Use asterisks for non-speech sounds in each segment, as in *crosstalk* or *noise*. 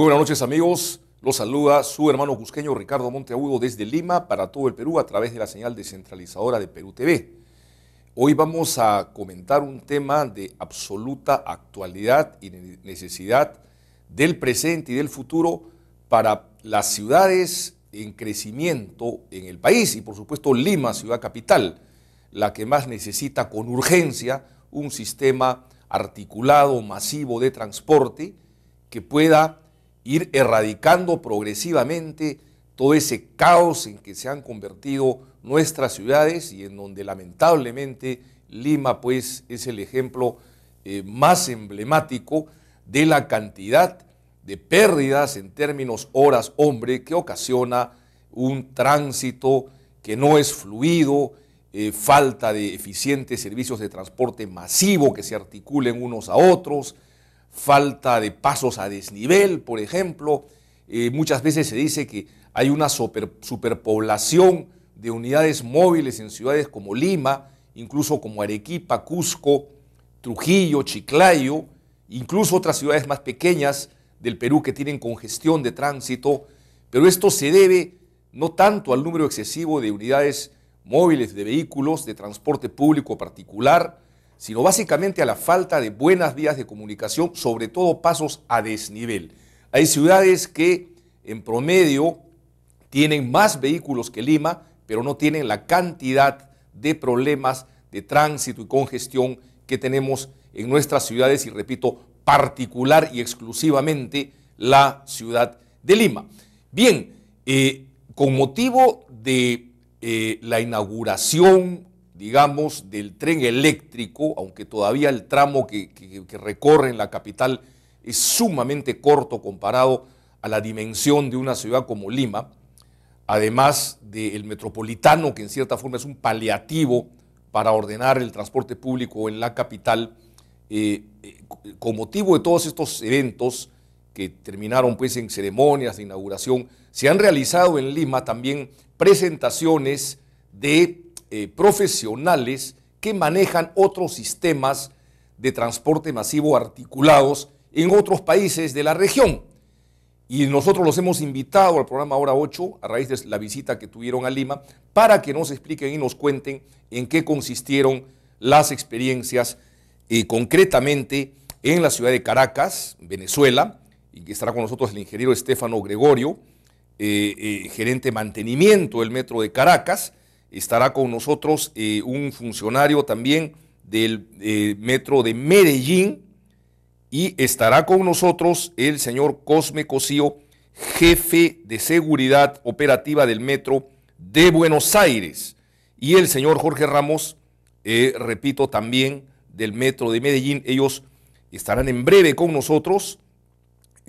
Muy buenas noches amigos, los saluda su hermano cusqueño Ricardo Monteagudo desde Lima para todo el Perú a través de la señal descentralizadora de Perú TV. Hoy vamos a comentar un tema de absoluta actualidad y necesidad del presente y del futuro para las ciudades en crecimiento en el país y por supuesto Lima, ciudad capital, la que más necesita con urgencia un sistema articulado, masivo de transporte que pueda ir erradicando progresivamente todo ese caos en que se han convertido nuestras ciudades y en donde lamentablemente Lima pues es el ejemplo eh, más emblemático de la cantidad de pérdidas en términos horas hombre que ocasiona un tránsito que no es fluido, eh, falta de eficientes servicios de transporte masivo que se articulen unos a otros, falta de pasos a desnivel, por ejemplo. muchas veces se dice que hay una superpoblación de unidades móviles en ciudades como Lima, incluso como Arequipa, Cusco, Trujillo, Chiclayo, incluso otras ciudades más pequeñas del Perú que tienen congestión de tránsito, pero esto se debe no tanto al número excesivo de unidades móviles de vehículos de transporte público particular, sino básicamente a la falta de buenas vías de comunicación, sobre todo pasos a desnivel. Hay ciudades que en promedio tienen más vehículos que Lima, pero no tienen la cantidad de problemas de tránsito y congestión que tenemos en nuestras ciudades y repito, particular y exclusivamente la ciudad de Lima. Bien, eh, con motivo de eh, la inauguración digamos, del tren eléctrico, aunque todavía el tramo que, recorre en la capital es sumamente corto comparado a la dimensión de una ciudad como Lima, además del metropolitano, que en cierta forma es un paliativo para ordenar el transporte público en la capital, eh, eh, con motivo de todos estos eventos que terminaron pues en ceremonias de inauguración, se han realizado en Lima también presentaciones de eh, profesionales que manejan otros sistemas de transporte masivo articulados en otros países de la región. Y nosotros los hemos invitado al programa Hora 8, a raíz de la visita que tuvieron a Lima, para que nos expliquen y nos cuenten en qué consistieron las experiencias eh, concretamente en la ciudad de Caracas, Venezuela, y que estará con nosotros el ingeniero Estefano Gregorio, eh, gerente de mantenimiento del Metro de Caracas, estará con nosotros eh, un funcionario también del eh, Metro de Medellín y estará con nosotros el señor Cosme Cosío, jefe de seguridad operativa del Metro de Buenos Aires, y el señor Jorge Ramos, eh, repito, también del Metro de Medellín. Ellos estarán en breve con nosotros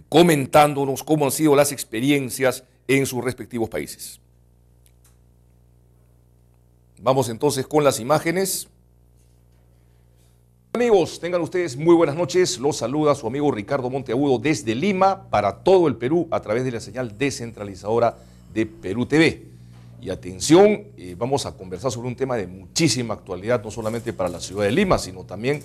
comentándonos cómo han sido las experiencias en sus respectivos países. Vamos entonces con las imágenes. Amigos, tengan ustedes muy buenas noches. Los saluda su amigo Ricardo Monteagudo desde Lima para todo el Perú a través de la señal descentralizadora de Perú TV. Y atención, eh, vamos a conversar sobre un tema de muchísima actualidad, no solamente para la ciudad de Lima, sino también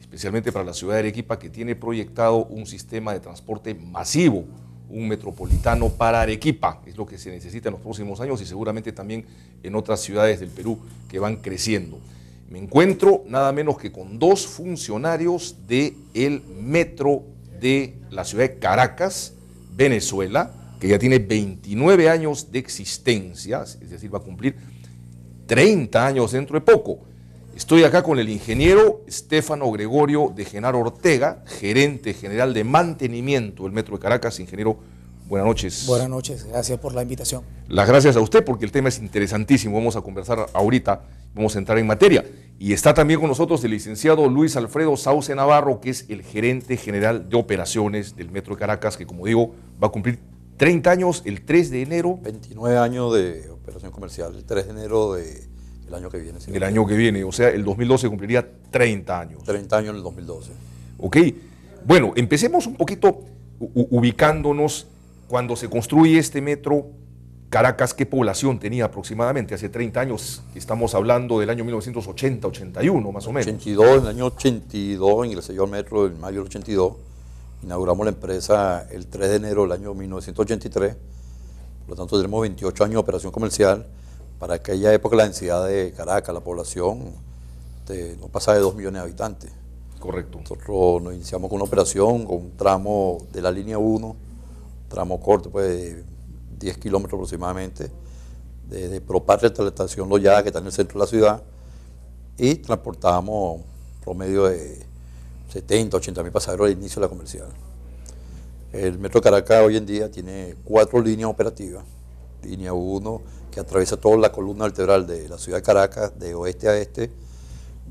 especialmente para la ciudad de Arequipa, que tiene proyectado un sistema de transporte masivo, un metropolitano para Arequipa. Es lo que se necesita en los próximos años y seguramente también en otras ciudades del Perú que van creciendo. Me encuentro nada menos que con dos funcionarios del el metro de la ciudad de Caracas, Venezuela, que ya tiene 29 años de existencia, es decir, va a cumplir 30 años dentro de poco. Estoy acá con el ingeniero Estefano Gregorio de Genaro Ortega, gerente general de mantenimiento del Metro de Caracas. Ingeniero, buenas noches. Buenas noches, gracias por la invitación. Las gracias a usted porque el tema es interesantísimo. Vamos a conversar ahorita, vamos a entrar en materia. Y está también con nosotros el licenciado Luis Alfredo Sauce Navarro, que es el gerente general de operaciones del Metro de Caracas, que como digo, va a cumplir 30 años el 3 de enero. 29 años de operación comercial, el 3 de enero de el año que viene. Sí, el año que viene, o sea, el 2012 cumpliría 30 años. 30 años en el 2012. Ok, bueno, empecemos un poquito ubicándonos cuando se construye este metro. Caracas, ¿qué población tenía aproximadamente? Hace 30 años, estamos hablando del año 1980, 81 más o menos. 82, en el año 82 en el señor metro en mayo del 82, inauguramos la empresa el 3 de enero del año 1983, por lo tanto tenemos 28 años de operación comercial, para aquella época la densidad de Caracas, la población, este, no pasaba de 2 millones de habitantes. Correcto. Nosotros nos iniciamos con una operación, con un tramo de la línea 1, tramo corto, pues de 10 kilómetros aproximadamente, desde Propatria hasta la estación Loyada, que está en el centro de la ciudad, y transportábamos promedio de 70, 80 mil pasajeros al inicio de la comercial. El Metro Caracas hoy en día tiene cuatro líneas operativas. Línea 1, que atraviesa toda la columna vertebral de la ciudad de Caracas, de oeste a este,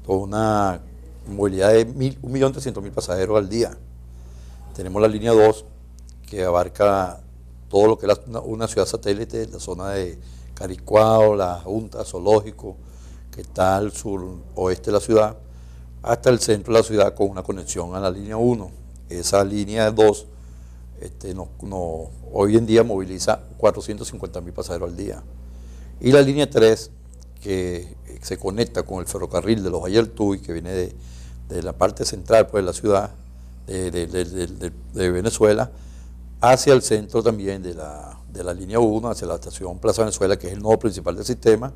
con una movilidad de 1.300.000 pasajeros al día. Tenemos la línea 2, que abarca todo lo que es una, ciudad satélite, la zona de Caricuao, la Junta, Zoológico, que está al sur oeste de la ciudad, hasta el centro de la ciudad con una conexión a la línea 1. Esa línea 2 este, no, hoy en día moviliza 450.000 pasajeros al día. Y la línea 3, que eh, se conecta con el ferrocarril de los y que viene de, la parte central pues, de la ciudad de, Venezuela, hacia el centro también de la, de la línea 1, hacia la estación Plaza Venezuela, que es el nodo principal del sistema,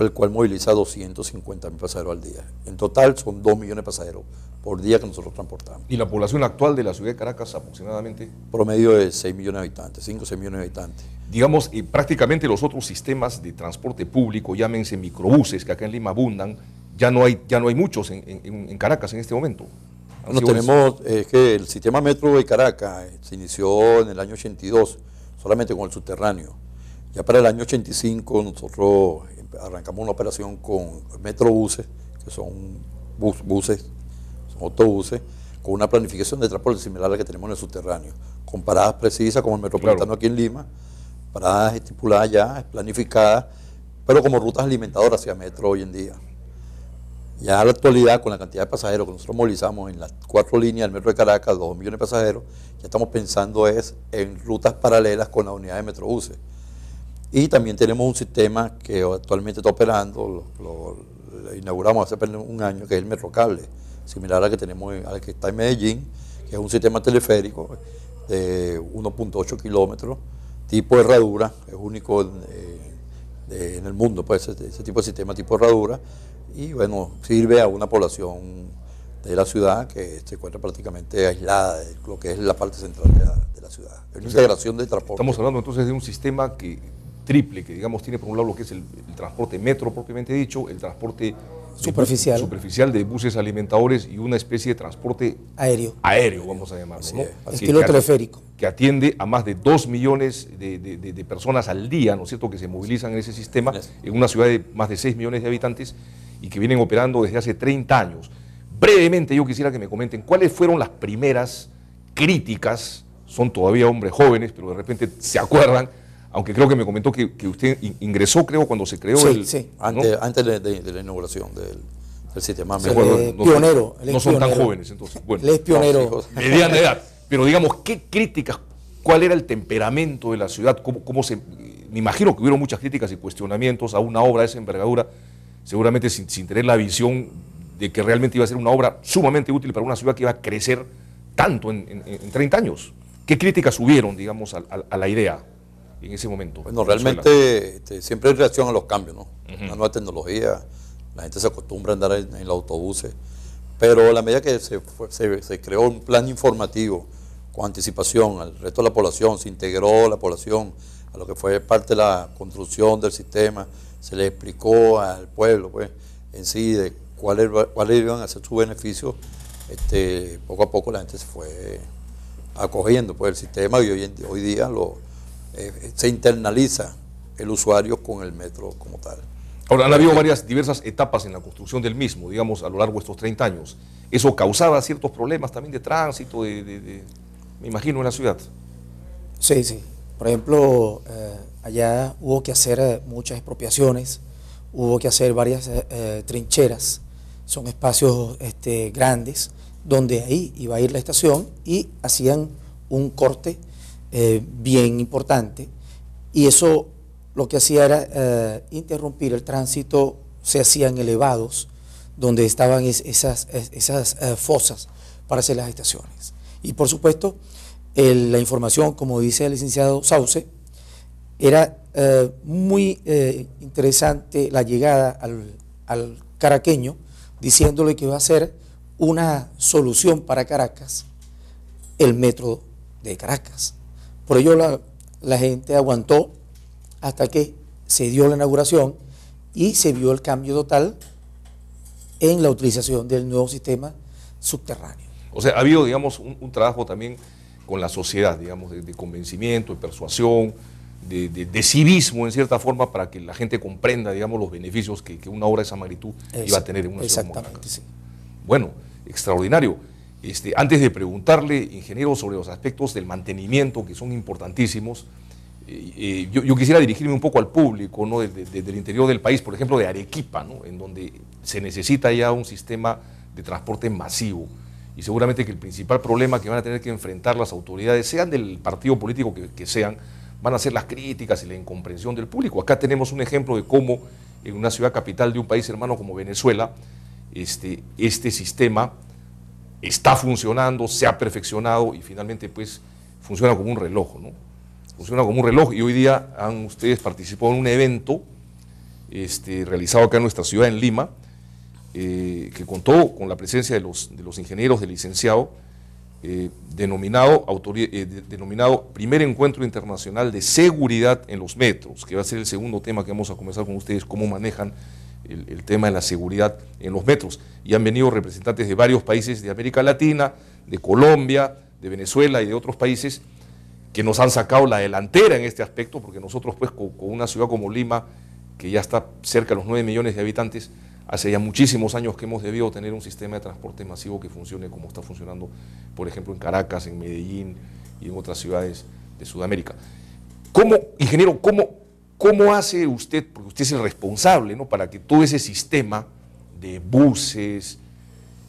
el cual moviliza 250 mil pasajeros al día. En total son 2 millones de pasajeros por día que nosotros transportamos. ¿Y la población actual de la ciudad de Caracas aproximadamente? Promedio de 6 millones de habitantes, 5 o 6 millones de habitantes. Digamos, y eh, prácticamente los otros sistemas de transporte público, llámense microbuses, que acá en Lima abundan, ya no hay, ya no hay muchos en, Caracas en este momento. Bueno, tenemos, es que el sistema metro de Caracas eh, se inició en el año 82, solamente con el subterráneo. Ya para el año 85 nosotros arrancamos una operación con metrobuses, que son buses, autobuses, con una planificación de transporte similar a la que tenemos en el subterráneo, con paradas precisas como el metropolitano aquí en Lima, paradas estipuladas ya, planificadas, pero como rutas alimentadoras hacia metro hoy en día. Ya a la actualidad, con la cantidad de pasajeros que nosotros movilizamos en las cuatro líneas del metro de Caracas, dos millones de pasajeros, ya estamos pensando es en rutas paralelas con la unidad de metrobuses y también tenemos un sistema que actualmente está operando, lo, inauguramos hace un año, que es el Metrocable, similar al que tenemos al que está en Medellín, que es un sistema teleférico de 1.8 kilómetros, tipo herradura, es único en, eh, el mundo, pues ese, tipo de sistema tipo herradura, y bueno, sirve a una población de la ciudad que se encuentra prácticamente aislada de lo que es la parte central de la, ciudad. Es una integración de transporte. Estamos hablando entonces de un sistema que triple, que digamos tiene por un lado lo que es el, transporte metro propiamente dicho, el transporte superficial. De, superficial de buses alimentadores y una especie de transporte aéreo, aéreo vamos a llamarlo, ¿no? que, que, atiende a más de 2 millones de, personas al día, ¿no es cierto?, que se movilizan en ese sistema, en una ciudad de más de 6 millones de habitantes y que vienen operando desde hace 30 años. Brevemente yo quisiera que me comenten cuáles fueron las primeras críticas, son todavía hombres jóvenes, pero de repente se acuerdan aunque creo que me comentó que, usted ingresó, creo, cuando se creó el... Sí, antes, antes de, la inauguración del, sistema. me no pionero. no son tan jóvenes, entonces. Bueno, es pionero. mediana edad. Pero digamos, ¿qué críticas? ¿Cuál era el temperamento de la ciudad? se...? Me imagino que hubieron muchas críticas y cuestionamientos a una obra de esa envergadura, seguramente sin, tener la visión de que realmente iba a ser una obra sumamente útil para una ciudad que iba a crecer tanto en, 30 años. ¿Qué críticas hubieron, digamos, a, a la idea? en ese momento? Bueno, realmente este, siempre hay reacción a los cambios, ¿no? La nueva tecnología, la gente se acostumbra a andar en, los autobuses, pero a la medida que se, se, creó un plan informativo con anticipación al resto de la población, se integró la población a lo que fue parte de la construcción del sistema, se le explicó al pueblo pues, en sí de cuáles cuál iban a ser sus beneficios, este, poco a poco la gente se fue acogiendo pues, el sistema y hoy, hoy día lo eh, se internaliza el usuario con el metro como tal. Ahora, han habido varias diversas etapas en la construcción del mismo, digamos, a lo largo de estos 30 años. ¿Eso causaba ciertos problemas también de tránsito, de, me imagino, en la ciudad? Sí, sí. Por ejemplo, eh, allá hubo que hacer eh, muchas expropiaciones, hubo que hacer varias trincheras, son espacios este, grandes, donde ahí iba a ir la estación y hacían un corte eh, bien importante, y eso lo que hacía era eh, interrumpir el tránsito, se hacían elevados, donde estaban esas, esas eh, fosas para hacer las estaciones. Y por supuesto, la información, como dice el licenciado Sauce, era muy interesante la llegada al, caraqueño, diciéndole que iba a ser una solución para Caracas, el metro de Caracas. Por ello la, gente aguantó hasta que se dio la inauguración y se vio el cambio total en la utilización del nuevo sistema subterráneo. O sea, ha habido, digamos, un, trabajo también con la sociedad, digamos, de, convencimiento, de persuasión, de, de, civismo, en cierta forma, para que la gente comprenda, digamos, los beneficios que, una obra de esa magnitud iba a tener en una ciudad Exactamente, sí. Bueno, extraordinario. Este, antes de preguntarle, ingeniero, sobre los aspectos del mantenimiento que son importantísimos, eh, eh, yo, quisiera dirigirme un poco al público ¿no? Desde, el interior del país, por ejemplo, de Arequipa, en donde se necesita ya un sistema de transporte masivo. Y seguramente que el principal problema que van a tener que enfrentar las autoridades, sean del partido político que, sean, van a ser las críticas y la incomprensión del público. Acá tenemos un ejemplo de cómo en una ciudad capital de un país hermano como Venezuela, este, este sistema está funcionando, se ha perfeccionado y finalmente pues funciona como un reloj, ¿no? Funciona como un reloj y hoy día han ustedes participado en un evento este, realizado acá en nuestra ciudad, en Lima, eh, que contó con la presencia de los, de los ingenieros del licenciado, eh, denominado, eh, denominado Primer Encuentro Internacional de Seguridad en los Metros, que va a ser el segundo tema que vamos a comenzar con ustedes, cómo manejan el, tema de la seguridad en los metros. Y han venido representantes de varios países de América Latina, de Colombia, de Venezuela y de otros países que nos han sacado la delantera en este aspecto, porque nosotros pues con, con una ciudad como Lima, que ya está cerca de los 9 millones de habitantes, hace ya muchísimos años que hemos debido tener un sistema de transporte masivo que funcione como está funcionando, por ejemplo, en Caracas, en Medellín y en otras ciudades de Sudamérica. ¿Cómo, ingeniero, cómo, ¿Cómo hace usted, porque usted es el responsable, ¿no? para que todo ese sistema de buses,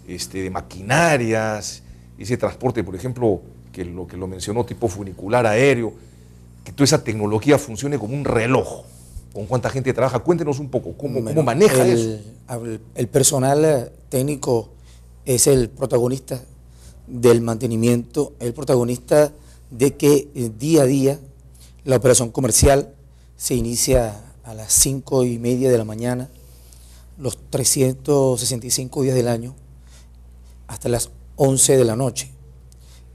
este, de maquinarias, ese transporte, por ejemplo, que lo que lo mencionó, tipo funicular, aéreo, que toda esa tecnología funcione como un reloj? ¿Con cuánta gente trabaja? Cuéntenos un poco, ¿cómo, maneja eso? El, el personal eh, técnico es el protagonista del mantenimiento, el protagonista de que eh, día a día la operación comercial se inicia a las 5 y media de la mañana, los 365 días del año, hasta las 11 de la noche.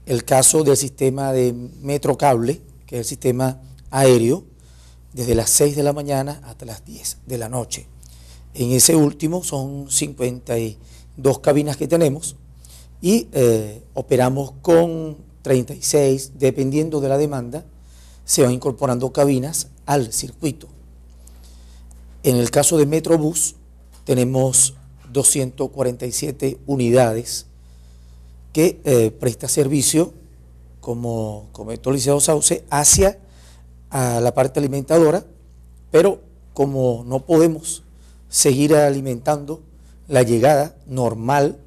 El caso del sistema de metro cable que es el sistema aéreo, desde las 6 de la mañana hasta las 10 de la noche. En ese último son 52 cabinas que tenemos y eh, operamos con 36, dependiendo de la demanda, se van incorporando cabinas al circuito. En el caso de Metrobús tenemos 247 unidades que eh, presta servicio, como comentó Liceo Sauce, hacia a la parte alimentadora, pero como no podemos seguir alimentando la llegada normal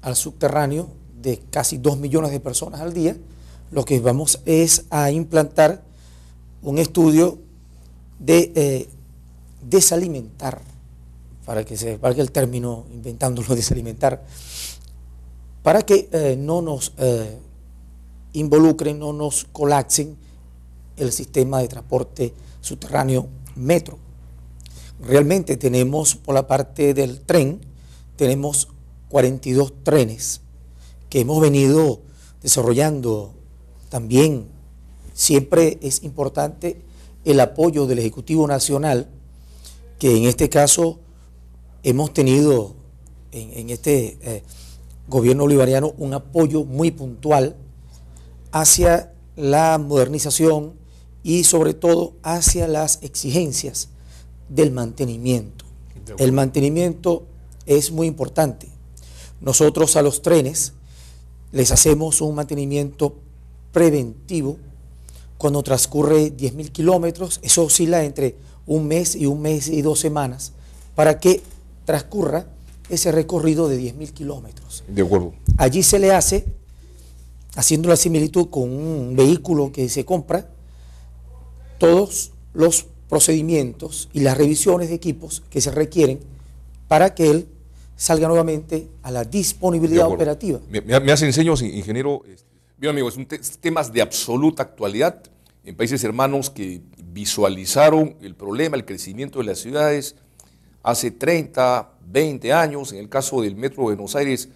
al subterráneo de casi 2 millones de personas al día, lo que vamos es a implantar un estudio de eh, desalimentar, para que, se, valga el término inventándolo, *laughs* desalimentar, para que eh, no nos eh, involucren, no nos colapsen el sistema de transporte subterráneo metro. Realmente tenemos por la parte del tren, tenemos 42 trenes que hemos venido desarrollando también. Siempre es importante el apoyo del Ejecutivo Nacional, que en este caso hemos tenido en, este eh, gobierno bolivariano un apoyo muy puntual hacia la modernización y sobre todo hacia las exigencias del mantenimiento. El mantenimiento es muy importante. Nosotros a los trenes les hacemos un mantenimiento preventivo cuando transcurre 10.000 kilómetros, eso oscila entre un mes y un mes y dos semanas para que transcurra ese recorrido de 10.000 kilómetros. De acuerdo. Allí se le hace, haciendo la similitud con un vehículo que se compra, todos los procedimientos y las revisiones de equipos que se requieren para que él salga nuevamente a la disponibilidad operativa. Me, me, hace enseño ingeniero. Este, Bien amigos, es un temas de absoluta actualidad en países hermanos que visualizaron el problema, el crecimiento de las ciudades hace 30, 20 años, en el caso del Metro de Buenos Aires,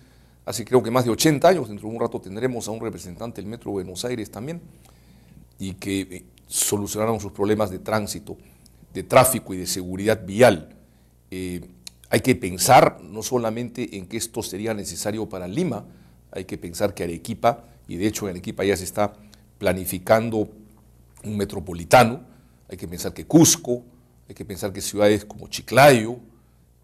hace creo que más de 80 años, dentro de un rato tendremos a un representante del Metro de Buenos Aires también, y que eh, solucionaron sus problemas de tránsito, de tráfico y de seguridad vial. Eh, hay que pensar no solamente en que esto sería necesario para Lima, hay que pensar que Arequipa y de hecho en Arequipa ya se está planificando un metropolitano, hay que pensar que Cusco, hay que pensar que ciudades como Chiclayo,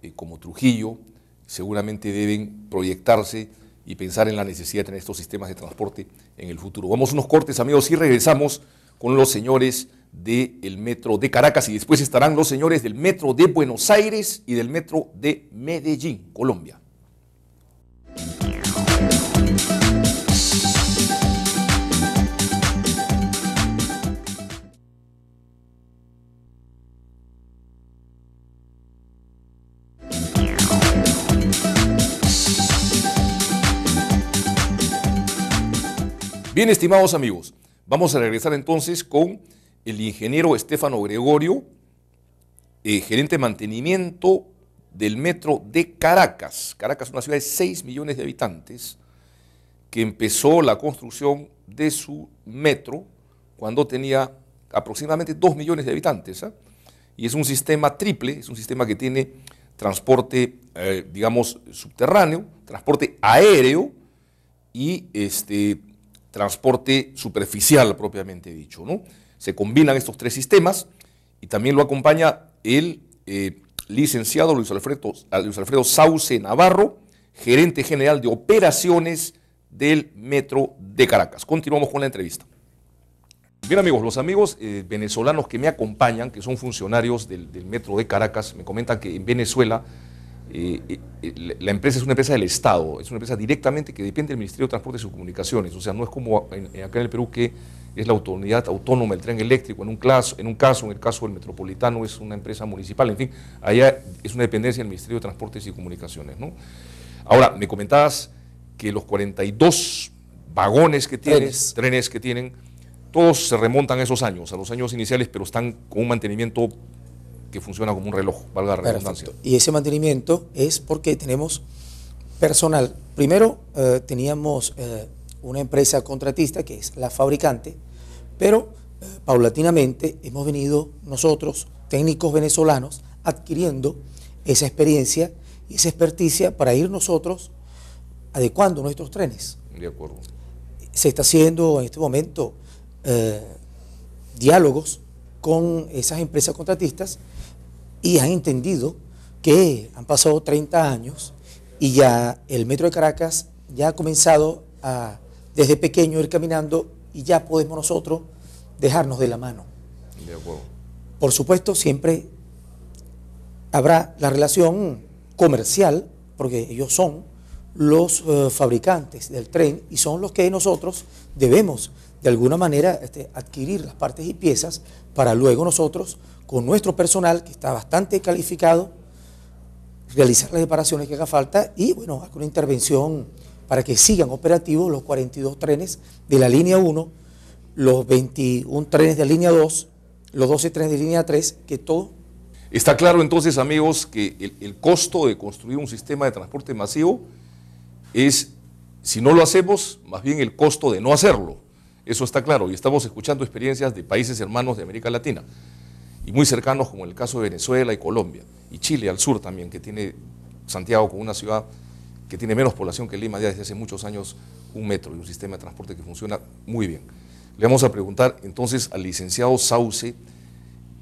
eh, como Trujillo, seguramente deben proyectarse y pensar en la necesidad de tener estos sistemas de transporte en el futuro. Vamos unos cortes, amigos, y regresamos con los señores del Metro de Caracas y después estarán los señores del Metro de Buenos Aires y del Metro de Medellín, Colombia. Bien, estimados amigos, vamos a regresar entonces con el ingeniero Estefano Gregorio, eh, gerente de mantenimiento del metro de Caracas. Caracas es una ciudad de 6 millones de habitantes que empezó la construcción de su metro cuando tenía aproximadamente 2 millones de habitantes. ¿ah? Y es un sistema triple, es un sistema que tiene transporte, eh, digamos, subterráneo, transporte aéreo y este, transporte superficial propiamente dicho. ¿no? Se combinan estos tres sistemas y también lo acompaña el eh, licenciado Luis Alfredo, Alfredo Sauce Navarro, gerente general de operaciones del Metro de Caracas. Continuamos con la entrevista. Bien amigos, los amigos eh, venezolanos que me acompañan, que son funcionarios del, del Metro de Caracas, me comentan que en Venezuela la empresa es una empresa del Estado, es una empresa directamente que depende del Ministerio de Transportes y Comunicaciones, o sea, no es como acá en el Perú que es la autoridad autónoma el tren eléctrico, en un, caso, en un caso, en el caso del metropolitano es una empresa municipal, en fin, allá es una dependencia del Ministerio de Transportes y Comunicaciones. Ahora, me comentabas que los 42 vagones que tienen, trenes que tienen, todos se remontan a esos años, a los años iniciales, pero están con un mantenimiento que funciona como un reloj, valga la redundancia. Y ese mantenimiento es porque tenemos personal. Primero eh, teníamos eh, una empresa contratista que es la fabricante, pero eh, paulatinamente hemos venido nosotros, técnicos venezolanos, adquiriendo esa experiencia y esa experticia para ir nosotros adecuando nuestros trenes. De acuerdo. Se está haciendo en este momento diálogos con esas empresas contratistas y han entendido que han pasado 30 años y ya el metro de Caracas ya ha comenzado a, desde pequeño, ir caminando y ya podemos nosotros dejarnos de la mano. De acuerdo. Por supuesto, siempre habrá la relación comercial, porque ellos son los eh, fabricantes del tren y son los que nosotros debemos de alguna manera este, adquirir las partes y piezas para luego nosotros, con nuestro personal, que está bastante calificado, realizar las reparaciones que haga falta y, bueno, hacer una intervención para que sigan operativos los 42 trenes de la línea 1, los 21 trenes de la línea 2, los 12 trenes de línea 3, que todo... Está claro entonces, amigos, que el costo de construir un sistema de transporte masivo es, si no lo hacemos, más bien el costo de no hacerlo. Eso está claro y estamos escuchando experiencias de países hermanos de América Latina y muy cercanos como el caso de Venezuela y Colombia y Chile al sur también, que tiene Santiago como una ciudad que tiene menos población que Lima ya desde hace muchos años, un metro y un sistema de transporte que funciona muy bien. Le vamos a preguntar entonces al licenciado Sauce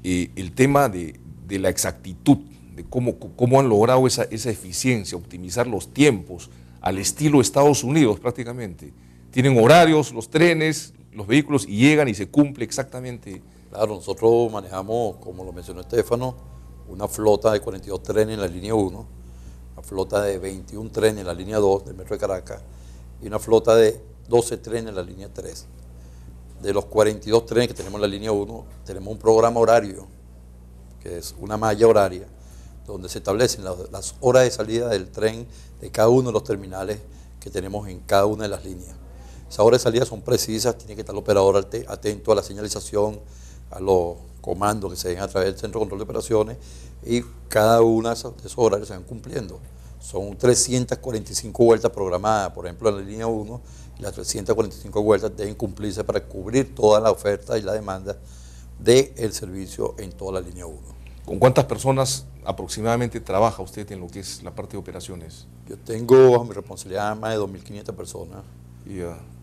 eh, el tema de, la exactitud, de cómo, cómo han logrado esa, esa eficiencia, optimizar los tiempos al estilo Estados Unidos prácticamente. Tienen horarios, los trenes, los vehículos y llegan y se cumple exactamente. Claro, nosotros manejamos, como lo mencionó Estefano, una flota de 42 trenes en la línea 1, una flota de 21 trenes en la línea 2 del Metro de Caracas y una flota de 12 trenes en la línea 3. De los 42 trenes que tenemos en la línea 1, tenemos un programa horario, que es una malla horaria, donde se establecen las horas de salida del tren de cada uno de los terminales que tenemos en cada una de las líneas. Esas horas de salida son precisas, tiene que estar el operador atento a la señalización, a los comandos que se den a través del Centro de Control de Operaciones y cada una de esas horas se van cumpliendo. Son 345 vueltas programadas, por ejemplo, en la línea 1, las 345 vueltas deben cumplirse para cubrir toda la oferta y la demanda del servicio en toda la línea 1. ¿Con cuántas personas aproximadamente trabaja usted en lo que es la parte de operaciones? Yo tengo a mi responsabilidad más de 2.500 personas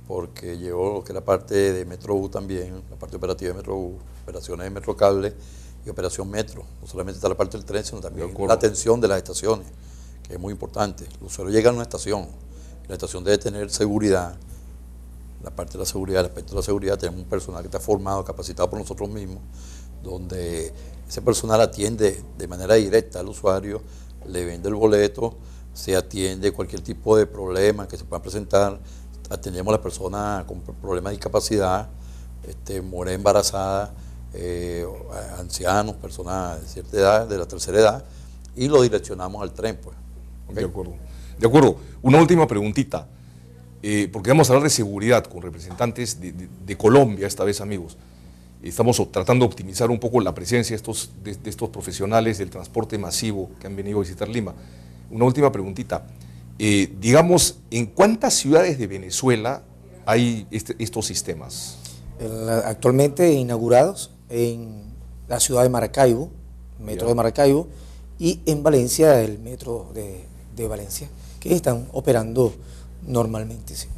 porque llevó lo que era la parte de Metrobús también, la parte operativa de Metrobús, operaciones de Metrocable y operación Metro. No solamente está la parte del tren, sino también la atención de las estaciones, que es muy importante. el usuario llega a una estación, la estación debe tener seguridad, la parte de la seguridad, el aspecto de la seguridad, tenemos un personal que está formado, capacitado por nosotros mismos, donde ese personal atiende de manera directa al usuario, le vende el boleto, se atiende cualquier tipo de problema que se pueda presentar, atendemos a la persona con problemas de discapacidad, este, embarazada, embarazada, eh, ancianos, personas de cierta edad, de la tercera edad, y lo direccionamos al tren. Pues. De acuerdo. De acuerdo. Una última preguntita, eh, porque vamos a hablar de seguridad con representantes de, Colombia esta vez, amigos. Estamos tratando de optimizar un poco la presencia estos, de estos profesionales del transporte masivo que han venido a visitar Lima. Una última preguntita. Eh, digamos, ¿en cuántas ciudades de Venezuela hay este, estos sistemas? Eh, actualmente inaugurados en la ciudad de Maracaibo, metro de Maracaibo, y en Valencia, el metro de, Valencia, que están operando normalmente. Sí.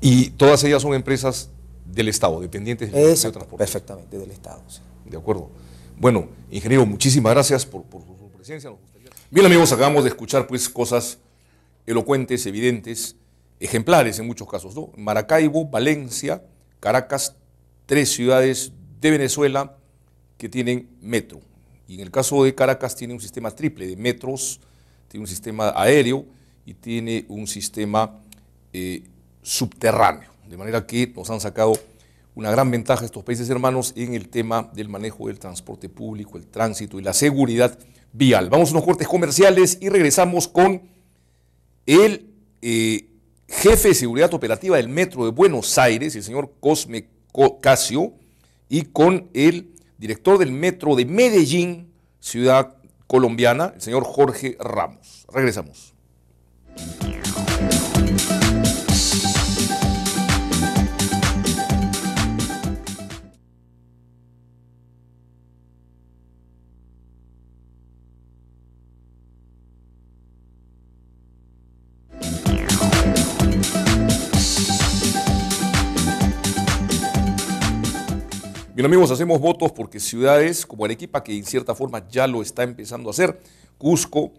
Y todas ellas son empresas del Estado, dependientes del de Transporte. Perfectamente, del Estado. De acuerdo. Bueno, ingeniero, muchísimas gracias por, su presencia. Bien amigos, acabamos de escuchar pues cosas elocuentes, evidentes, ejemplares en muchos casos. Maracaibo, Valencia, Caracas, tres ciudades de Venezuela que tienen metro. Y en el caso de Caracas tiene un sistema triple de metros, tiene un sistema aéreo y tiene un sistema eh, subterráneo. De manera que nos han sacado una gran ventaja estos países hermanos en el tema del manejo del transporte público, el tránsito y la seguridad vial. Vamos a unos cortes comerciales y regresamos con el eh, jefe de seguridad operativa del Metro de Buenos Aires, el señor Cosme Casio, y con el director del Metro de Medellín, ciudad colombiana, el señor Jorge Ramos. Regresamos. amigos, hacemos votos porque ciudades como Arequipa, que en cierta forma ya lo está empezando a hacer, Cusco,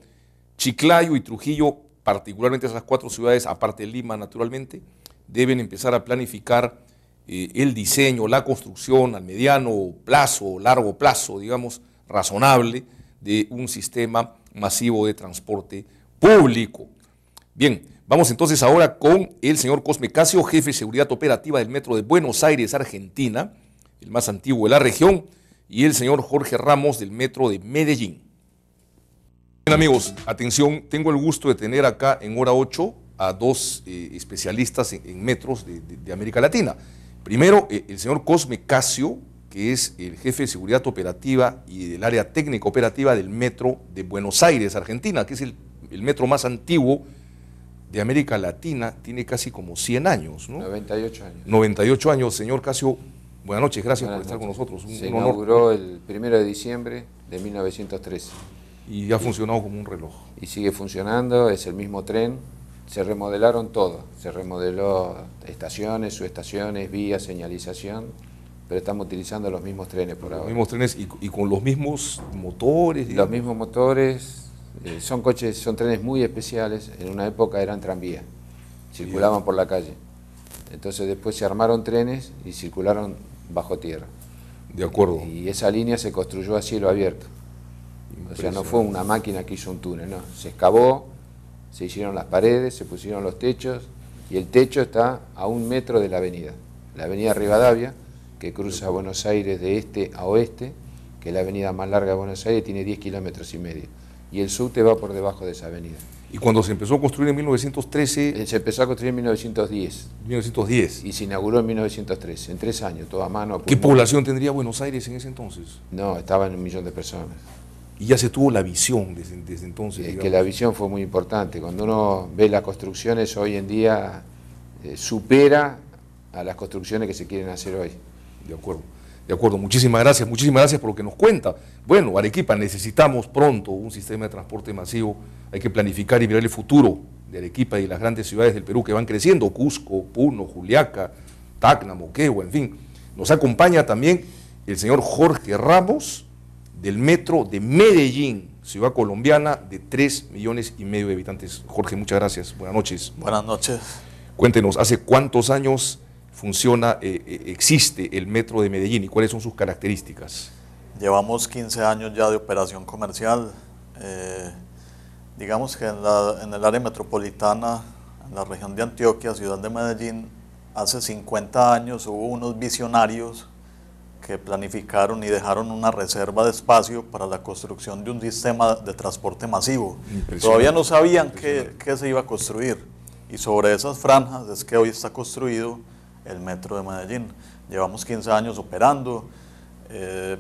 Chiclayo y Trujillo, particularmente esas cuatro ciudades, aparte de Lima naturalmente, deben empezar a planificar eh, el diseño, la construcción al mediano plazo, largo plazo, digamos, razonable de un sistema masivo de transporte público. Bien, vamos entonces ahora con el señor Cosme Casio, jefe de seguridad operativa del Metro de Buenos Aires, Argentina el más antiguo de la región, y el señor Jorge Ramos del Metro de Medellín. Bien amigos, atención, tengo el gusto de tener acá en hora 8 a dos eh, especialistas en, metros de, América Latina. Primero, eh, el señor Cosme Casio, que es el jefe de seguridad operativa y del área técnica operativa del Metro de Buenos Aires, Argentina, que es el, el metro más antiguo de América Latina, tiene casi como 100 años, ¿no? 98 años. 98 años, señor Casio, Buenas noches, gracias por estar con nosotros. Se inauguró el 1 de diciembre de 1913. Y ha funcionado como un reloj. Y sigue funcionando, es el mismo tren, se remodelaron todo, se remodeló estaciones, subestaciones, vías, señalización, pero estamos utilizando los mismos trenes por ahora. Los mismos trenes y, con los mismos motores. Los mismos motores, eh, son coches, son trenes muy especiales, en una época eran tranvías, circulaban por la calle. Entonces después se armaron trenes y circularon bajo tierra. De acuerdo. Y esa línea se construyó a cielo abierto. O sea, no fue una máquina que hizo un túnel, no. Se excavó, se hicieron las paredes, se pusieron los techos y el techo está a un metro de la avenida. La avenida Rivadavia, que cruza Buenos Aires de este a oeste, que es la avenida más larga de Buenos Aires, tiene 10 kilómetros y medio. Y el subte va por debajo de esa avenida. Y cuando se empezó a construir en 1913... Eh, se empezó a construir en 1910. 1910. Y se inauguró en 1913, en tres años, toda mano. ¿Qué población tendría Buenos Aires en ese entonces? No, estaba en un millón de personas. Y ya se tuvo la visión desde, entonces. Es que la visión fue muy importante. Cuando uno ve las construcciones hoy en día, eh, supera a las construcciones que se quieren hacer hoy. De acuerdo. De acuerdo, muchísimas gracias, muchísimas gracias por lo que nos cuenta. Bueno, Arequipa, necesitamos pronto un sistema de transporte masivo. Hay que planificar y mirar el futuro de Arequipa y las grandes ciudades del Perú que van creciendo, Cusco, Puno, Juliaca, Tacna, Moquegua, en fin. Nos acompaña también el señor Jorge Ramos del Metro de Medellín, ciudad colombiana de 3 millones y medio de habitantes. Jorge, muchas gracias. Buenas noches. Buenas noches. Cuéntenos, ¿hace cuántos años funciona, eh, eh, existe el Metro de Medellín y cuáles son sus características? Llevamos 15 años ya de operación comercial. Eh, digamos que en, en, el área metropolitana, en la región de Antioquia, ciudad de Medellín, hace 50 años hubo unos visionarios que planificaron y dejaron una reserva de espacio para la construcción de un sistema de transporte masivo. Todavía no sabían qué, qué se iba a construir y sobre esas franjas es que hoy está construido el Metro de Medellín. Llevamos 15 años operando eh,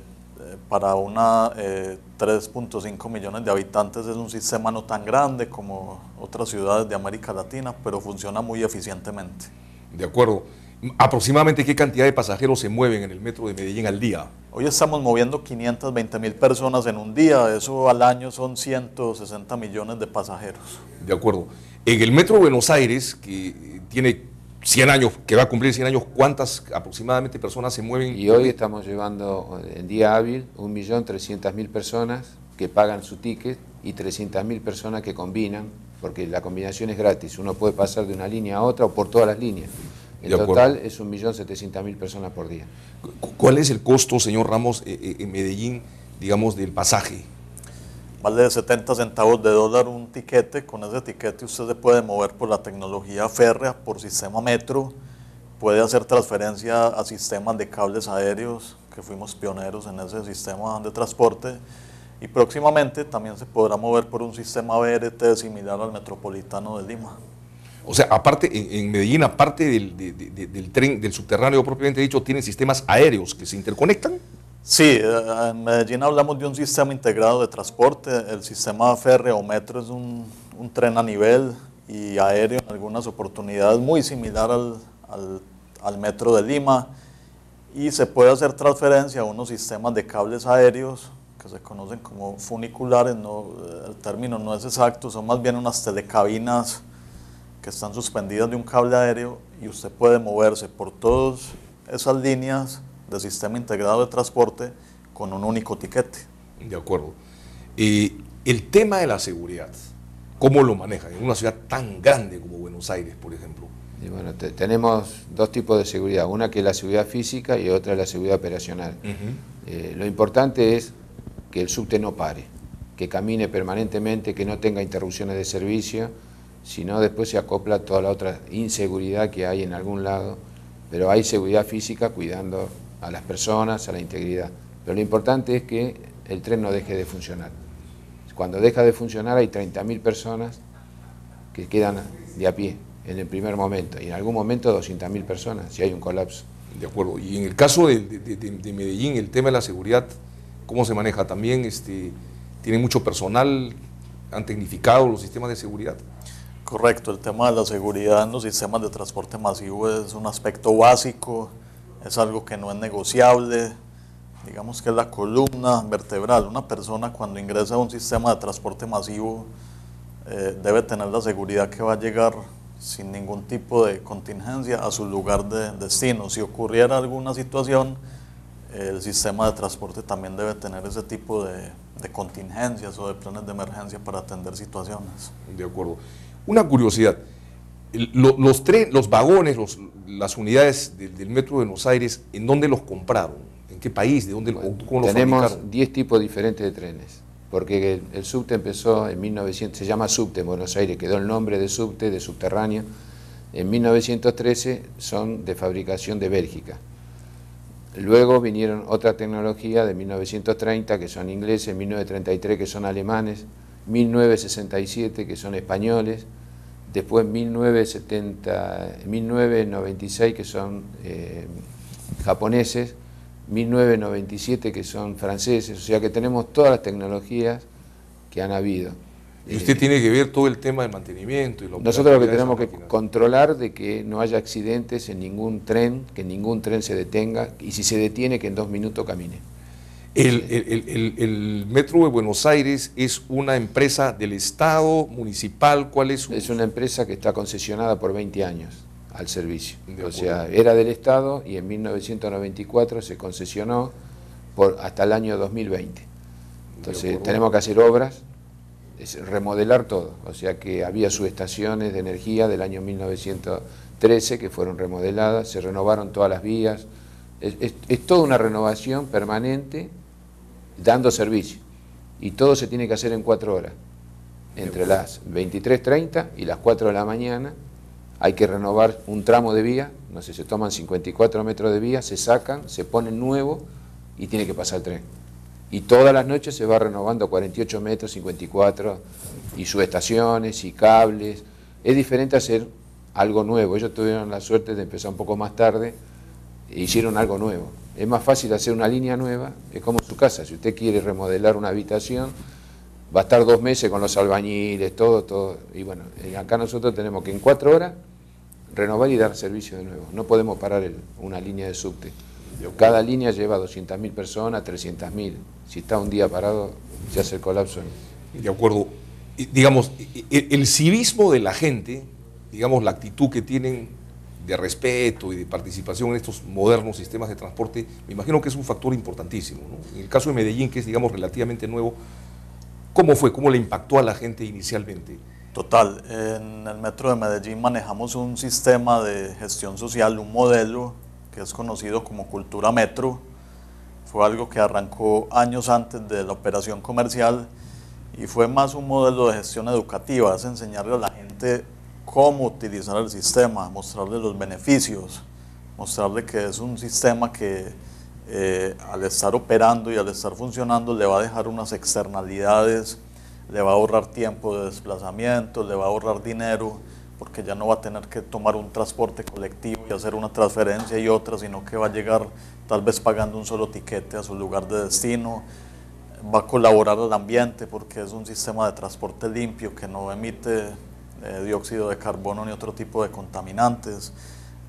para una 3.5 eh, millones de habitantes es un sistema no tan grande como otras ciudades de América Latina, pero funciona muy eficientemente. De acuerdo. ¿Aproximadamente qué cantidad de pasajeros se mueven en el metro de Medellín al día? Hoy estamos moviendo 520 mil personas en un día, eso al año son 160 millones de pasajeros. De acuerdo. En el metro de Buenos Aires, que tiene 100 años, que va a cumplir 100 años, ¿cuántas aproximadamente personas se mueven? Y hoy estamos llevando eh, en día hábil 1.300.000 personas que pagan su ticket y 300.000 personas que combinan, porque la combinación es gratis, uno puede pasar de una línea a otra o por todas las líneas. el total es 1.700.000 personas por día. ¿Cuál es el costo, señor Ramos, eh, eh, en Medellín, digamos, del pasaje? vale de 70 centavos de dólar un tiquete, con ese tiquete usted se puede mover por la tecnología férrea, por sistema metro, puede hacer transferencia a sistemas de cables aéreos, que fuimos pioneros en ese sistema de transporte, y próximamente también se podrá mover por un sistema BRT similar al metropolitano de Lima. O sea, aparte, en Medellín, aparte del, del tren, del subterráneo propiamente dicho, tienen sistemas aéreos que se interconectan. Sí, eh, en Medellín hablamos de un sistema integrado de transporte. El sistema férreo metro es un, tren a nivel y aéreo en algunas oportunidades muy similar al, al, al metro de Lima y se puede hacer transferencia a unos sistemas de cables aéreos que se conocen como funiculares, no, el término no es exacto, son más bien unas telecabinas que están suspendidas de un cable aéreo y usted puede moverse por todas esas líneas del Sistema Integrado de Transporte con un único tiquete. De acuerdo. Y el tema de la seguridad, ¿cómo lo manejan en una ciudad tan grande como Buenos Aires, por ejemplo? bueno, tenemos dos tipos de seguridad, una que es la seguridad física y otra la seguridad operacional. Eh, lo importante es que el subte no pare, que camine permanentemente, que no tenga interrupciones de servicio, sino después se acopla toda la otra inseguridad que hay en algún lado, pero hay seguridad física cuidando a las personas, a la integridad. Pero lo importante es que el tren no deje de funcionar. Cuando deja de funcionar hay 30.000 personas que quedan de a pie en el primer momento y en algún momento 200.000 personas si hay un colapso. De acuerdo. Y en el caso de, Medellín, el tema de la seguridad, ¿cómo se maneja? También este, tiene mucho personal, han tecnificado los sistemas de seguridad. Correcto, el tema de la seguridad en los sistemas de transporte masivo es un aspecto básico es algo que no es negociable, digamos que es la columna vertebral. Una persona cuando ingresa a un sistema de transporte masivo eh, debe tener la seguridad que va a llegar sin ningún tipo de contingencia a su lugar de destino. Si ocurriera alguna situación, el sistema de transporte también debe tener ese tipo de contingencias o de planes de emergencia para atender situaciones. De acuerdo. Una curiosidad los, los, los vagones, las unidades del, Metro de Buenos Aires, ¿en dónde los compraron? ¿En qué país? ¿De dónde cómo los Tenemos 10 tipos diferentes de trenes, porque el, subte empezó en 1900, se llama subte en Buenos Aires, quedó el nombre de subte, de subterráneo. En 1913 son de fabricación de Bélgica. Luego vinieron otra tecnología de 1930 que son ingleses, 1933 que son alemanes, 1967 que son españoles, después 1970, 1996 que son eh, japoneses, 1997 que son franceses, o sea que tenemos todas las tecnologías que han habido. Y usted eh, tiene que ver todo el tema del mantenimiento. Y nosotros lo que tenemos que controlar de que no haya accidentes en ningún tren, que ningún tren se detenga y si se detiene que en dos minutos camine. El, Metro de Buenos Aires es una empresa del Estado, municipal, ¿cuál es? Es una empresa que está concesionada por 20 años al servicio. O sea, era del Estado y en 1994 se concesionó por, hasta el año 2020. Entonces tenemos que hacer obras, remodelar todo. O sea que había subestaciones de energía del año 1913 que fueron remodeladas, se renovaron todas las vías. es toda una renovación permanente dando servicio. Y todo se tiene que hacer en cuatro horas. Entre las 23.30 y las 4 de la mañana hay que renovar un tramo de vía, no sé, se toman 54 metros de vía, se sacan, se ponen nuevo y tiene que pasar el tren. Y todas las noches se va renovando 48 metros, 54, y subestaciones y cables. Es diferente hacer algo nuevo. Ellos tuvieron la suerte de empezar un poco más tarde, e hicieron algo nuevo. Es más fácil hacer una línea nueva, es como su casa, si usted quiere remodelar una habitación, va a estar dos meses con los albañiles, todo, todo. Y bueno, eh, acá nosotros tenemos que en cuatro horas renovar y dar servicio de nuevo. No podemos parar una línea de subte. Cada línea lleva 200.000 personas, 300.000. Si está un día parado, se hace el colapso. De acuerdo. Digamos, e, e, el civismo de la gente, digamos, la actitud que tienen de respeto y de participación en estos modernos sistemas de transporte, me imagino que es un factor importantísimo. En el caso de Medellín, que es, digamos, relativamente nuevo, ¿cómo fue? ¿Cómo le impactó a la gente inicialmente? Total, en el Metro de Medellín manejamos un sistema de gestión social, un modelo que es conocido como Cultura Metro. Fue algo que arrancó años antes de la operación comercial y fue más un modelo de gestión educativa, es enseñarle a la gente cómo utilizar el sistema, mostrarle los beneficios, mostrarle que es un sistema que eh, al estar operando y al estar funcionando le va a dejar unas externalidades, le va a ahorrar tiempo de desplazamiento, le va a ahorrar dinero, porque ya no va a tener que tomar un transporte colectivo y hacer una transferencia y otra, sino que va a llegar tal vez pagando un solo tiquete a su lugar de destino, va a colaborar al ambiente porque es un sistema de transporte limpio que no emite eh, dióxido de carbono ni otro tipo de contaminantes.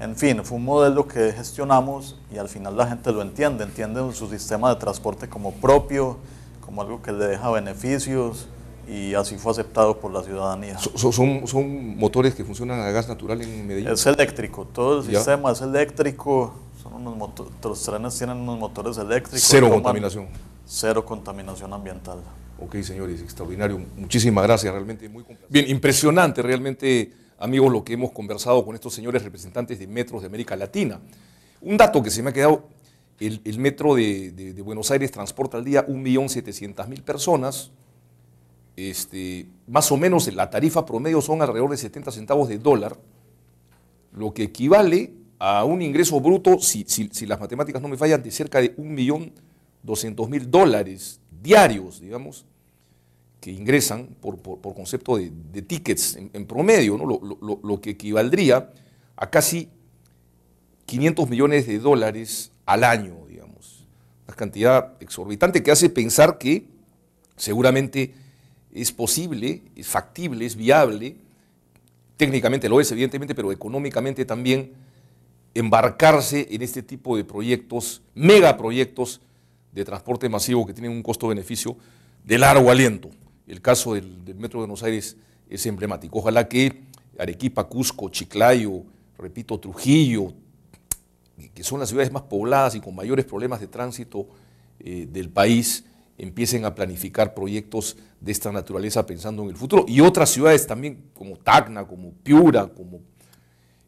En fin, fue un modelo que gestionamos y al final la gente lo entiende, entiende su sistema de transporte como propio, como algo que le deja beneficios y así fue aceptado por la ciudadanía. ¿Son, motores que funcionan a gas natural en Medellín? Es eléctrico, todo el sistema es eléctrico, son los trenes tienen unos motores eléctricos. Cero contaminación. Cero contaminación ambiental. Ok, señores, extraordinario. Muchísimas gracias, realmente muy Bien, impresionante realmente, amigos, lo que hemos conversado con estos señores representantes de Metros de América Latina. Un dato que se me ha quedado, el, Metro de, Buenos Aires transporta al día 1.700.000 personas. Este, más o menos la tarifa promedio son alrededor de 70 centavos de dólar, lo que equivale a un ingreso bruto, si, si las matemáticas no me fallan, de cerca de 1.200.000 dólares diarios, digamos, que ingresan por, concepto de, tickets en, promedio, lo, lo, que equivaldría a casi 500 millones de dólares al año, digamos. Una cantidad exorbitante que hace pensar que seguramente es posible, es factible, es viable, técnicamente lo es evidentemente, pero económicamente también embarcarse en este tipo de proyectos, megaproyectos de transporte masivo que tienen un costo-beneficio de largo aliento. El caso del, Metro de Buenos Aires es emblemático. Ojalá que Arequipa, Cusco, Chiclayo, repito, Trujillo, que son las ciudades más pobladas y con mayores problemas de tránsito eh, del país, empiecen a planificar proyectos de esta naturaleza pensando en el futuro. Y otras ciudades también, como Tacna, como Piura, como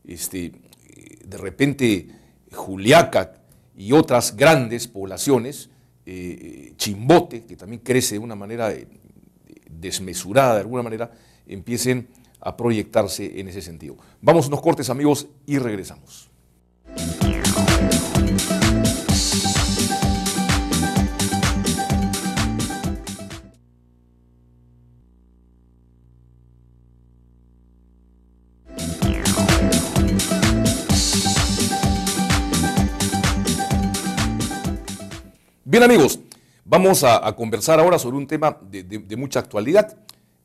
este, eh, de repente Juliaca, y otras grandes poblaciones, eh, eh, Chimbote, que también crece de una manera eh, desmesurada, de alguna manera, empiecen a proyectarse en ese sentido. Vamos unos cortes amigos y regresamos. Bien amigos, vamos a, conversar ahora sobre un tema de, mucha actualidad,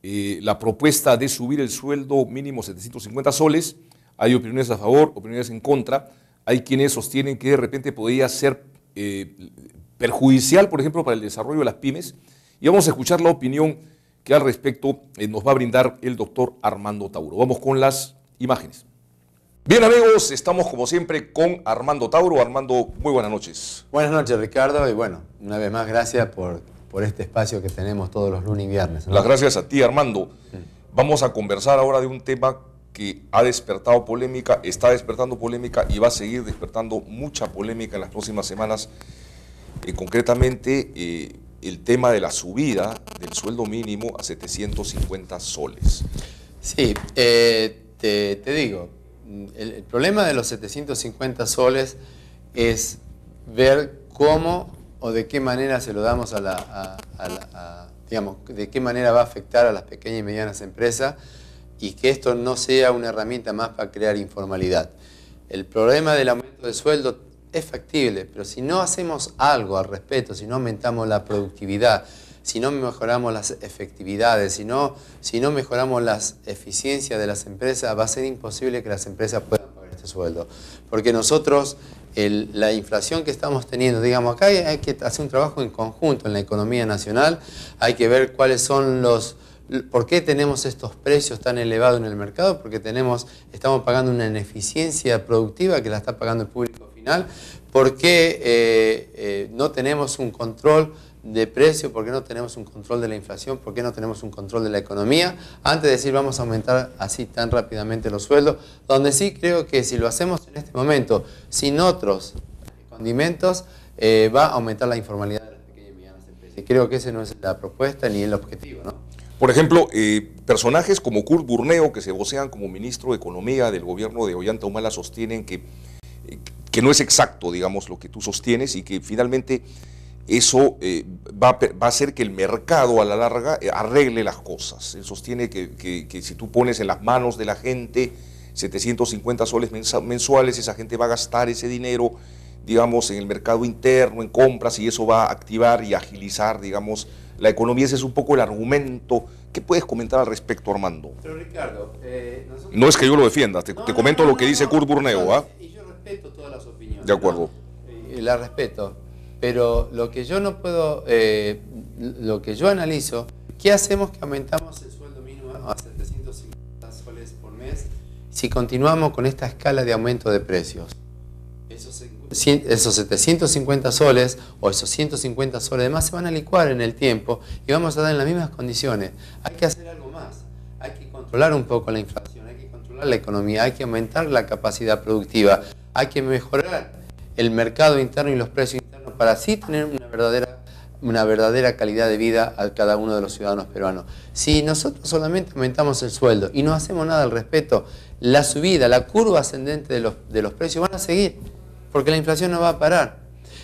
eh, la propuesta de subir el sueldo mínimo 750 soles. Hay opiniones a favor, opiniones en contra. Hay quienes sostienen que de repente podría ser eh, perjudicial, por ejemplo, para el desarrollo de las pymes. Y vamos a escuchar la opinión que al respecto eh, nos va a brindar el doctor Armando Tauro. Vamos con las imágenes. Bien amigos, estamos como siempre con Armando Tauro. Armando, muy buenas noches. Buenas noches Ricardo y bueno, una vez más gracias por, este espacio que tenemos todos los lunes y viernes. Las gracias a ti Armando. Vamos a conversar ahora de un tema que ha despertado polémica, está despertando polémica y va a seguir despertando mucha polémica en las próximas semanas. Eh, concretamente, eh, el tema de la subida del sueldo mínimo a 750 soles. Sí, eh, te digo, Mm, el, problema de los 750 soles es ver cómo o de qué manera se lo damos a la, digamos, de qué manera va a afectar a las pequeñas y medianas empresas y que esto no sea una herramienta más para crear informalidad. El problema del aumento de sueldo es factible, pero si no hacemos algo al respecto, si no aumentamos la productividad, si no mejoramos las efectividades, si no, si no mejoramos las eficiencias de las empresas, va a ser imposible que las empresas puedan pagar este sueldo. Porque nosotros, la inflación que estamos teniendo, digamos, acá hay, que hacer un trabajo en conjunto en la economía nacional, hay que ver cuáles son los... ¿Por qué tenemos estos precios tan elevados en el mercado? Porque tenemos, estamos pagando una ineficiencia productiva que la está pagando el público final. ¿Por qué eh, eh, no tenemos un control de precio, porque no tenemos un control de la inflación, porque no tenemos un control de la economía, antes de decir vamos a aumentar así tan rápidamente los sueldos, donde sí creo que si lo hacemos en este momento sin otros condimentos, eh, va a aumentar la informalidad de las pequeñas y medianas empresas. Y creo que esa no es la propuesta ni el objetivo. Por ejemplo, eh, personajes como Kurt Burneo, que se vocean como ministro de Economía del gobierno de Ollanta Humala, sostienen que, eh, que no es exacto, digamos, lo que tú sostienes y que finalmente eso eh, va, a, va, hacer que el mercado a la larga eh, arregle las cosas. Él sostiene que, si tú pones en las manos de la gente 750 soles mensuales, esa gente va a gastar ese dinero, digamos, en el mercado interno, en compras, y eso va a activar y agilizar, digamos, la economía. Ese es un poco el argumento. ¿Qué puedes comentar al respecto, Armando? Eh, no es que yo lo defienda, te, comento lo que dice Kurt Burneo. ¿ah? Y yo respeto todas las opiniones. De acuerdo. La respeto pero lo que yo no puedo, eh, lo que yo analizo, ¿qué hacemos que aumentamos el sueldo mínimo a 750 soles por mes si continuamos con esta escala de aumento de precios? Esos, 750 soles o esos 150 soles más se van a licuar en el tiempo y vamos a dar en las mismas condiciones. Hay que hacer algo más, hay que controlar un poco la inflación, hay que controlar la economía, hay que aumentar la capacidad productiva, hay que mejorar el mercado interno y los precios internos para así tener una verdadera, una verdadera calidad de vida a cada uno de los ciudadanos peruanos. Si nosotros solamente aumentamos el sueldo y no hacemos nada al respecto, la subida, la curva ascendente de los, de los precios van a seguir, porque la inflación no va a parar.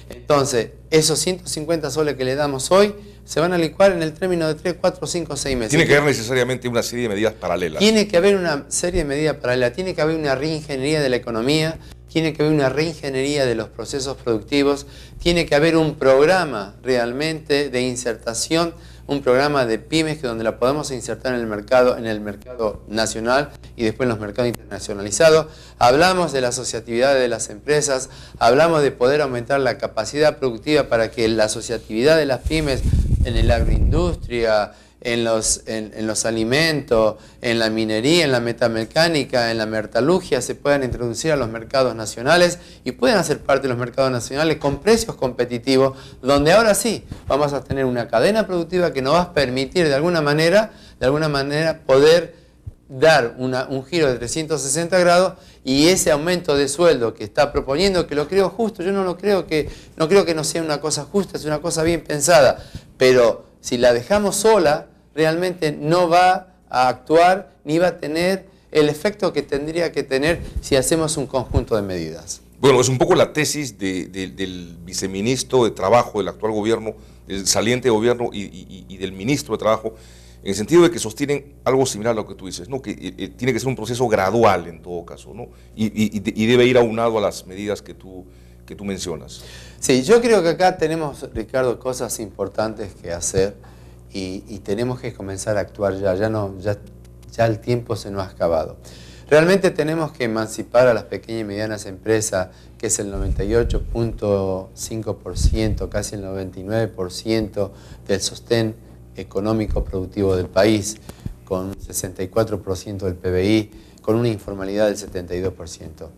Entonces, esos 150 soles que le damos hoy, se van a licuar en el término de 3, 4, 5, 6 meses. Tiene que haber necesariamente una serie de medidas paralelas. Tiene que haber una serie de medidas paralelas, tiene que haber una reingeniería de la economía, tiene que haber una reingeniería de los procesos productivos, tiene que haber un programa realmente de insertación un programa de pymes que donde la podemos insertar en el mercado, en el mercado nacional y después en los mercados internacionalizados. Hablamos de la asociatividad de las empresas, hablamos de poder aumentar la capacidad productiva para que la asociatividad de las pymes en el agroindustria, en los, en, los alimentos, en la minería, en la metamecánica, en la metalurgia, se puedan introducir a los mercados nacionales y pueden hacer parte de los mercados nacionales con precios competitivos, donde ahora sí vamos a tener una cadena productiva que nos va a permitir de alguna manera, de alguna manera poder dar un giro de 360 grados y ese aumento de sueldo que está proponiendo, que lo creo justo, yo no lo creo que no creo que no sea una cosa justa, es una cosa bien pensada, pero si la dejamos sola, realmente no va a actuar ni va a tener el efecto que tendría que tener si hacemos un conjunto de medidas. Bueno, es un poco la tesis del viceministro de Trabajo del actual gobierno, del saliente gobierno y, del ministro de Trabajo, en el sentido de que sostienen algo similar a lo que tú dices, ¿no? que eh, eh, tiene que ser un proceso gradual en todo caso, ¿no? y, debe ir aunado a las medidas que tú, que tú mencionas. Sí, yo creo que acá tenemos, Ricardo, cosas importantes que hacer y, tenemos que comenzar a actuar ya, ya, no, ya, el tiempo se nos ha acabado. Realmente tenemos que emancipar a las pequeñas y medianas empresas, que es el 98.5%, casi el 99% del sostén económico productivo del país, con 64% del PBI, con una informalidad del 72%.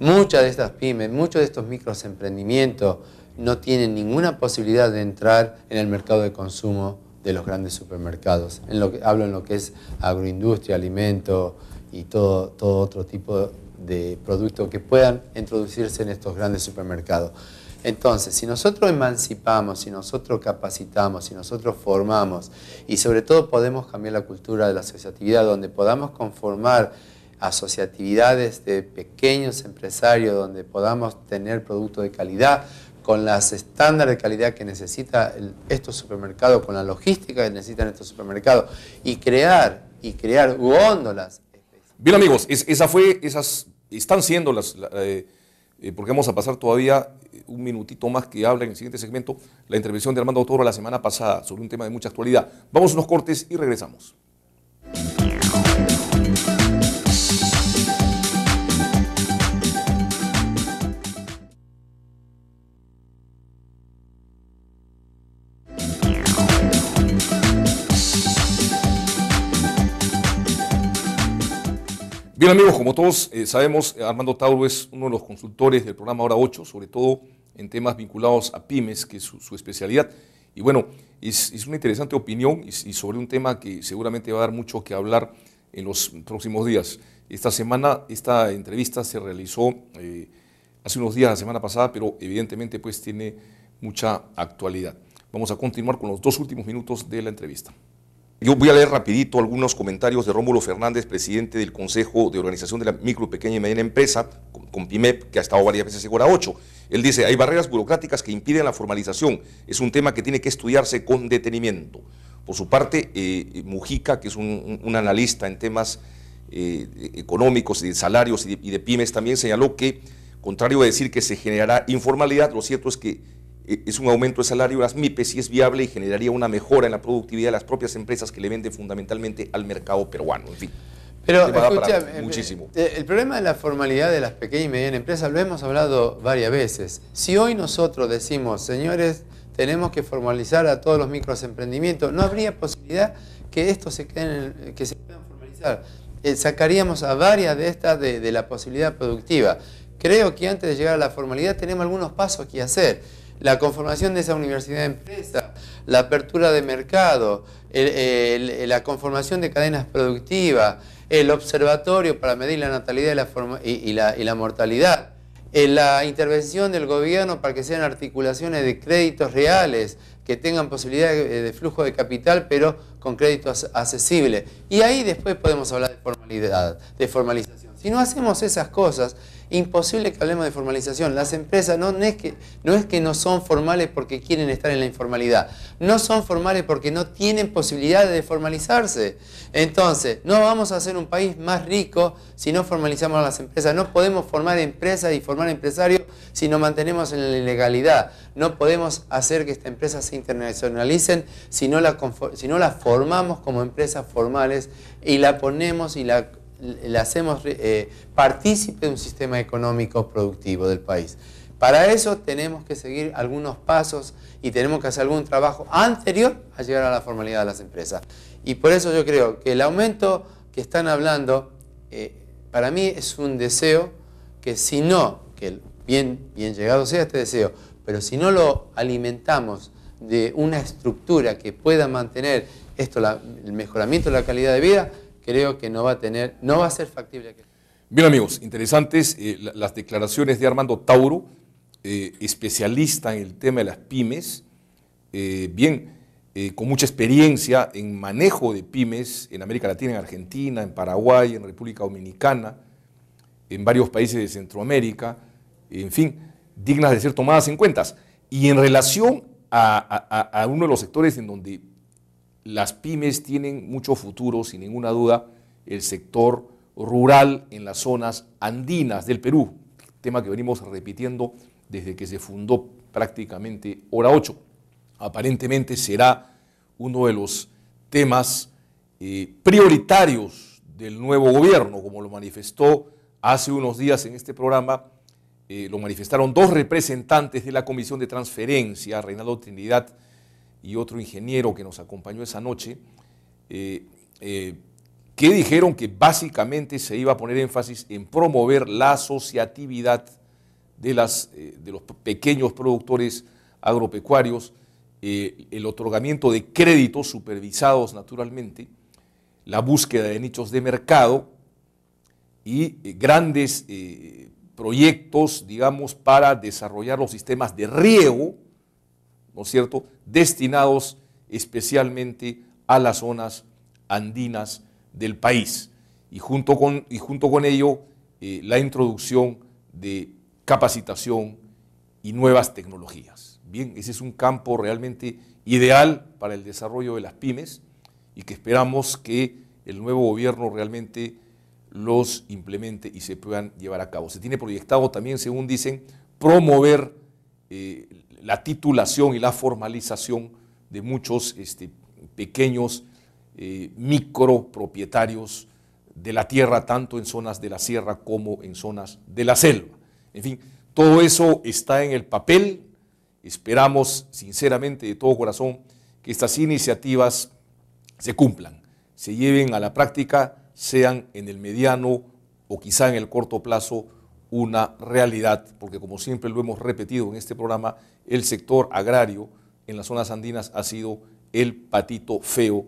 Muchas de estas pymes, muchos de estos microemprendimientos no tienen ninguna posibilidad de entrar en el mercado de consumo de los grandes supermercados. En lo que, hablo en lo que es agroindustria, alimento y todo, todo otro tipo de productos que puedan introducirse en estos grandes supermercados. Entonces, si nosotros emancipamos, si nosotros capacitamos, si nosotros formamos y sobre todo podemos cambiar la cultura de la asociatividad, donde podamos conformar asociatividades de pequeños empresarios, donde podamos tener productos de calidad, con las estándares de calidad que necesita estos supermercados, con la logística que necesitan estos supermercados, y crear, y crear góndolas. Bien amigos, esa fue, esas están siendo las, eh, eh, porque vamos a pasar todavía eh, un minutito más que habla en el siguiente segmento, la intervención de Armando Toro la semana pasada sobre un tema de mucha actualidad. Vamos unos cortes y regresamos. Bien amigos, como todos eh, sabemos, eh, Armando Tauro es uno de los consultores del programa Hora 8, sobre todo en temas vinculados a pymes, que es su, especialidad. Y bueno, es, una interesante opinión y, sobre un tema que seguramente va a dar mucho que hablar en los próximos días. Esta semana, esta entrevista se realizó eh, hace unos días, la semana pasada, pero evidentemente pues tiene mucha actualidad. Vamos a continuar con los dos últimos minutos de la entrevista. Yo voy a leer rapidito algunos comentarios de Rómulo Fernández, presidente del Consejo de Organización de la Micro, Pequeña y Mediana Empresa, con, PIMEP, e que ha estado varias veces en Segura 8. Él dice, hay barreras burocráticas que impiden la formalización. Es un tema que tiene que estudiarse con detenimiento. Por su parte, eh, Mujica, que es un, analista en temas eh, económicos y de salarios y y de pymes, también señaló que, contrario a decir que se generará informalidad, lo cierto es que e-, es un aumento de salario a las MIPES y es viable y generaría una mejora en la productividad de las propias empresas que le venden fundamentalmente al mercado peruano. En fin. Pero escucha, el, muchísimo. Eh, eh, el problema de la formalidad de las pequeñas y medianas empresas lo hemos hablado varias veces. Si hoy nosotros decimos, señores, tenemos que formalizar a todos los microemprendimientos, no habría posibilidad que esto se queden, que se puedan formalizar. Eh, sacaríamos a varias de estas de la posibilidad productiva. Creo que antes de llegar a la formalidad tenemos algunos pasos que hacer la conformación de esa universidad de empresa, la apertura de mercado, la conformación de cadenas productivas, el observatorio para medir la natalidad y la, y, la, mortalidad, la intervención del gobierno para que sean articulaciones de créditos reales, que tengan posibilidad de, flujo de capital, pero con créditos accesibles. Y ahí después podemos hablar de formalidad, de formalización. Si no hacemos esas cosas, imposible que hablemos de formalización. Las empresas no, es que, no son formales porque quieren estar en la informalidad. No son formales porque no tienen posibilidad de formalizarse. Entonces, no vamos a hacer un país más rico si no formalizamos a las empresas. No podemos formar empresas y formar empresarios si no mantenemos en la ilegalidad. No podemos hacer que estas empresas se internacionalicen si si no las formamos como empresas formales y la ponemos y la le hacemos eh, partícipe de un sistema económico productivo del país. Para eso tenemos que seguir algunos pasos y tenemos que hacer algún trabajo anterior a llegar a la formalidad de las empresas. Y por eso yo creo que el aumento que están hablando, eh, para mí es un deseo que si no, que bien, bien llegado sea este deseo, pero si no lo alimentamos de una estructura que pueda mantener esto, el mejoramiento de la calidad de vida, creo que no va a tener, no va a ser factible aquello. Bien amigos, interesantes eh, las declaraciones de Armando Tauro, eh, especialista en el tema de las pymes, eh, bien, con mucha experiencia en manejo de pymes en América Latina, en Argentina, en Paraguay, en República Dominicana, en varios países de Centroamérica, en fin, dignas de ser tomadas en cuentas. Y en relación a uno de los sectores en donde las pymes tienen mucho futuro, sin ninguna duda, el sector rural en las zonas andinas del Perú, tema que venimos repitiendo desde que se fundó prácticamente Hora 8. Aparentemente será uno de los temas eh, prioritarios del nuevo gobierno, como lo manifestó hace unos días en este programa, eh, lo manifestaron dos representantes de la Comisión de Transferencia, Reinaldo Trinidad y otro ingeniero que nos acompañó esa noche, eh, eh, que dijeron que básicamente se iba a poner énfasis en promover la asociatividad de, las, eh, de los pequeños productores agropecuarios, el otorgamiento de créditos supervisados naturalmente, la búsqueda de nichos de mercado y grandes proyectos, digamos, para desarrollar los sistemas de riego ¿no cierto?, destinados especialmente a las zonas andinas del país. Y junto con, y junto con ello, eh, la introducción de capacitación y nuevas tecnologías. Bien, ese es un campo realmente ideal para el desarrollo de las pymes y que esperamos que el nuevo gobierno realmente los implemente y se puedan llevar a cabo. Se tiene proyectado también, según dicen, promover eh, la titulación y la formalización de muchos este, pequeños eh, micropropietarios de la tierra, tanto en zonas de la sierra como en zonas de la selva. En fin, todo eso está en el papel. Esperamos sinceramente de todo corazón que estas iniciativas se cumplan, se lleven a la práctica, sean en el mediano o quizá en el corto plazo una realidad, porque como siempre lo hemos repetido en este programa, el sector agrario en las zonas andinas ha sido el patito feo,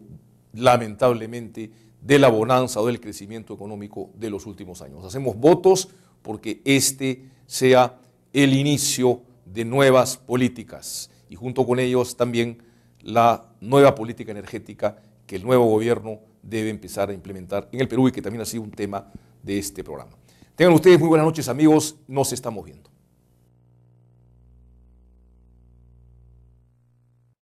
lamentablemente, de la bonanza o del crecimiento económico de los últimos años. Hacemos votos porque este sea el inicio de nuevas políticas y junto con ellos también la nueva política energética que el nuevo gobierno debe empezar a implementar en el Perú y que también ha sido un tema de este programa. Tengan ustedes muy buenas noches amigos, nos estamos viendo.